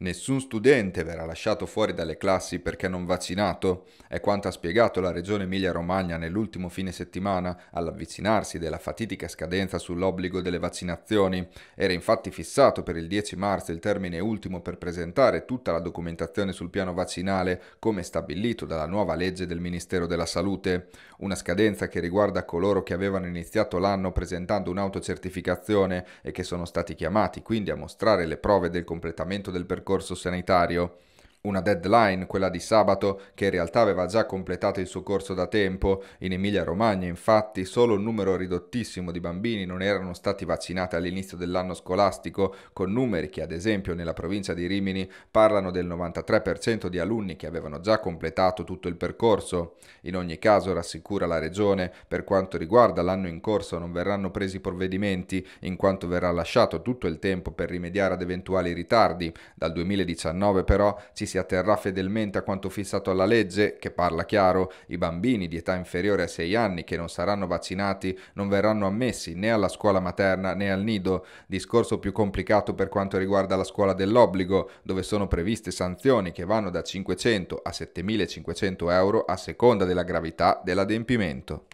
Nessun studente verrà lasciato fuori dalle classi perché non vaccinato? È quanto ha spiegato la Regione Emilia-Romagna nell'ultimo fine settimana all'avvicinarsi della fatidica scadenza sull'obbligo delle vaccinazioni. Era infatti fissato per il 10 marzo il termine ultimo per presentare tutta la documentazione sul piano vaccinale, come stabilito dalla nuova legge del Ministero della Salute. Una scadenza che riguarda coloro che avevano iniziato l'anno presentando un'autocertificazione e che sono stati chiamati quindi a mostrare le prove del completamento del percorso percorso sanitario una deadline, quella di sabato, che in realtà aveva già completato il suo corso da tempo. In Emilia-Romagna, infatti, solo un numero ridottissimo di bambini non erano stati vaccinati all'inizio dell'anno scolastico, con numeri che, ad esempio, nella provincia di Rimini parlano del 93% di alunni che avevano già completato tutto il percorso. In ogni caso, rassicura la Regione, per quanto riguarda l'anno in corso non verranno presi provvedimenti, in quanto verrà lasciato tutto il tempo per rimediare ad eventuali ritardi. Dal 2019, però, ci si si atterrà fedelmente a quanto fissato alla legge, che parla chiaro, i bambini di età inferiore a 6 anni che non saranno vaccinati non verranno ammessi né alla scuola materna né al nido, discorso più complicato per quanto riguarda la scuola dell'obbligo, dove sono previste sanzioni che vanno da 500 a 7500 euro a seconda della gravità dell'adempimento.